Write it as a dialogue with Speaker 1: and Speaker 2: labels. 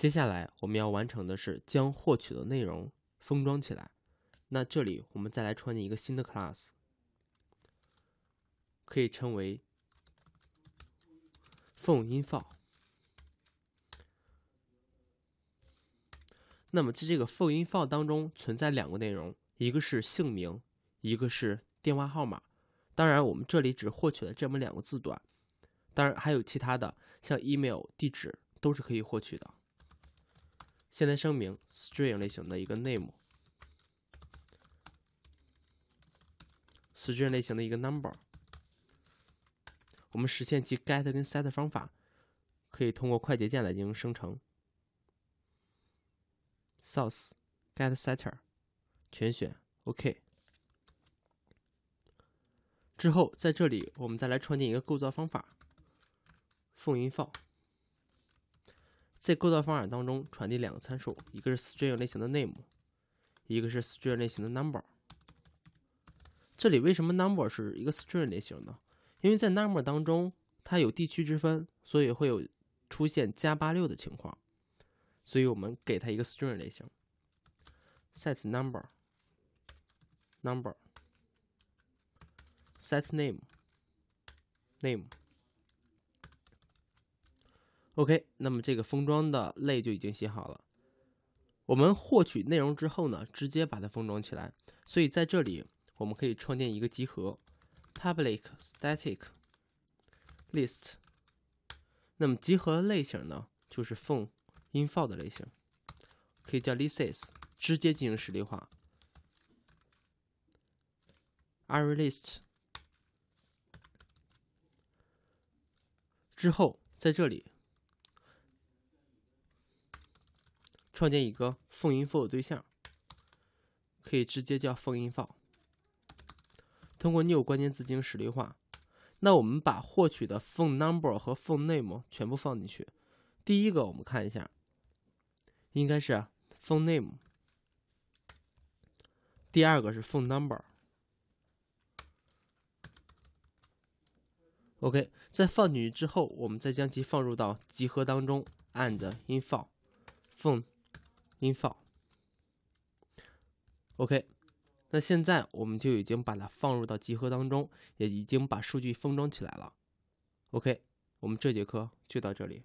Speaker 1: 接下来我们要完成的是将获取的内容封装起来。那这里我们再来创建一个新的 class，可以称为 PhoneInfo。那么在这个 PhoneInfo 当中存在两个内容，一个是姓名，一个是电话号码。当然，我们这里只获取了这么两个字段，当然还有其他的，像 email、地址都是可以获取的。现在声明 String 类型的一个 name，String 类型的一个 number，我们实现其 get 跟 set 方法，可以通过快捷键来进行生成。Source get setter，全选 OK。之后在这里我们再来创建一个构造方法，父音放。在构造方法当中传递两个参数，一个是 String 类型的 name，一个是 String 类型的 number。这里为什么 number 是一个 String 类型呢？因为在 number 当中它有地区之分，所以会有出现加八六的情况，所以我们给它一个 String 类型。setNumber number setName name。OK，那么这个封装的类就已经写好了。我们获取内容之后呢，直接把它封装起来。所以在这里，我们可以创建一个集合，public static list。那么集合的类型呢，就是 PhoneInfo 的类型，可以叫 list，直接进行实例化，ArrayList。之后，在这里。创建一个 phone info 的对象，可以直接叫 phone info。通过 new 关键字进行实例化。那我们把获取的 phone number 和 phone name 全部放进去。第一个我们看一下，应该是 phone name。第二个是 phone number。OK，在放进去之后，我们再将其放入到集合当中，and info phone。in 放，OK，那现在我们就已经把它放入到集合当中，也已经把数据封装起来了。OK，我们这节课就到这里。